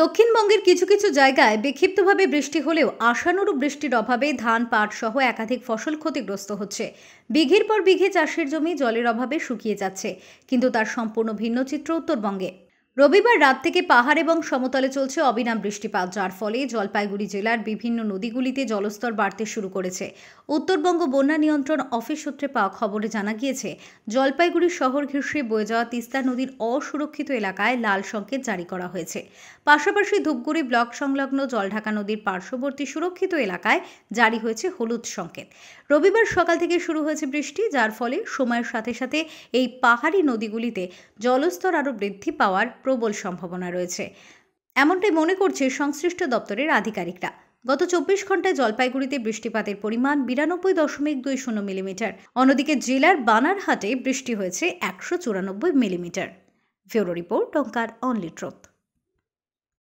দক্ষিণবঙ্গের কিছু কিছু জায়গায় বিক্ষিপ্তভাবে বৃষ্টি হলেও আশানুরূপ বৃষ্টির অভাবে ধান পাট সহ একাধিক ফসল ক্ষতিগ্রস্ত হচ্ছে বিঘের পর বিঘে চাষের জমি জলের অভাবে শুকিয়ে যাচ্ছে কিন্তু তার সম্পূর্ণ ভিন্ন চিত্র উত্তরবঙ্গে রবিবার রাত থেকে পাহাড় এবং সমতলে চলছে অবিনাম বৃষ্টিপাত যার ফলে জলপাইগুড়ি জেলার বিভিন্ন নদীগুলিতে জলস্তর বাড়তে শুরু করেছে উত্তরবঙ্গ বন্যা নিয়ন্ত্রণ অফিস সূত্রে পাওয়া খবরে জানা গিয়েছে জলপাইগুড়ি শহর ঘিরসে বয়ে যাওয়া তিস্তা নদীর অসুরক্ষিত এলাকায় লাল সংকেত জারি করা হয়েছে পাশাপাশি ধূপগুড়ি ব্লক সংলগ্ন জলঢাকা নদীর পার্শ্ববর্তী সুরক্ষিত এলাকায় জারি হয়েছে হলুদ সংকেত রবিবার সকাল থেকে শুরু হয়েছে বৃষ্টি যার ফলে সময়ের সাথে সাথে এই পাহাড়ি নদীগুলিতে জলস্তর আরও বৃদ্ধি পাওয়ার প্রবল সম্ভাবনা রয়েছে এমনটাই মনে করছে সংশ্লিষ্ট দপ্তরের আধিকারিকরা গত চব্বিশ ঘন্টায় জলপাইগুড়িতে বৃষ্টিপাতের পরিমাণ বিরানব্বই দশমিক দুই শূন্য মিলিমিটার অন্যদিকে জেলার বানারহাটে বৃষ্টি হয়েছে একশো চুরানব্বই মিলিমিটার ফিউরো রিপোর্ট টঙ্কার অনলি ট্রোথ